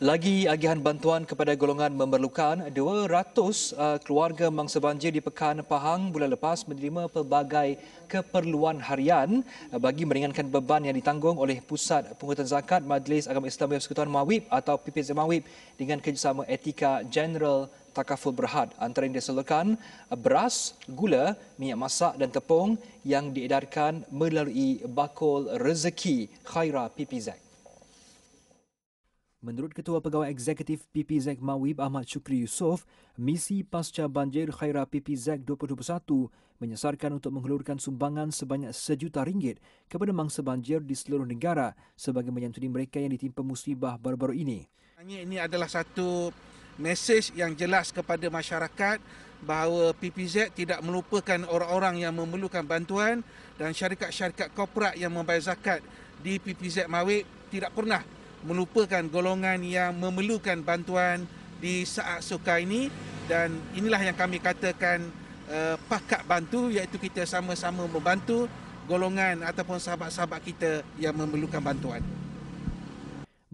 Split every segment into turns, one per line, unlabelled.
Lagi agihan bantuan kepada golongan memerlukan, 200 uh, keluarga mangsa banjir di Pekan Pahang bulan lepas menerima pelbagai keperluan harian uh, bagi meringankan beban yang ditanggung oleh Pusat Pungutan Zakat Majlis Agama Islam Persekutuan Mawib atau PPZ Mawib dengan kerjasama Etika General takaful berhad antara yang diselakan beras, gula, minyak masak dan tepung yang diedarkan melalui bakul rezeki Khaira PPZ. Menurut Ketua Pegawai Eksekutif PPZ Mawib Ahmad Syukri Yusof, misi pasca banjir Khaira PPZ 2021 menyasarkan untuk menghulurkan sumbangan sebanyak sejuta ringgit kepada mangsa banjir di seluruh negara sebagai menyantuni mereka yang ditimpa musibah baru-baru ini.
Ini adalah satu mesej yang jelas kepada masyarakat bahawa PPZ tidak melupakan orang-orang yang memerlukan bantuan dan syarikat-syarikat korporat yang membayar zakat di PPZ Mawik tidak pernah melupakan golongan yang memerlukan bantuan di saat suka ini dan inilah yang kami katakan uh, pakat bantu iaitu kita sama-sama membantu golongan ataupun sahabat-sahabat kita yang memerlukan bantuan.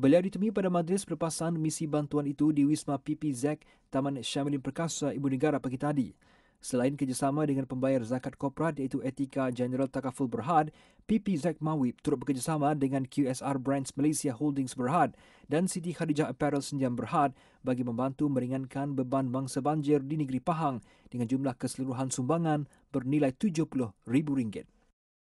Beliau ditemui pada majlis perpasangan misi bantuan itu di Wisma PPZ Taman Syamilin Perkasa Ibu Negara pagi tadi. Selain kerjasama dengan pembayar zakat korporat iaitu Etika General Takaful Berhad, PPZ Mawib turut bekerjasama dengan QSR Brands Malaysia Holdings Berhad dan Siti Khadijah Apparel Senjam Berhad bagi membantu meringankan beban mangsa banjir di negeri Pahang dengan jumlah keseluruhan sumbangan bernilai RM70,000.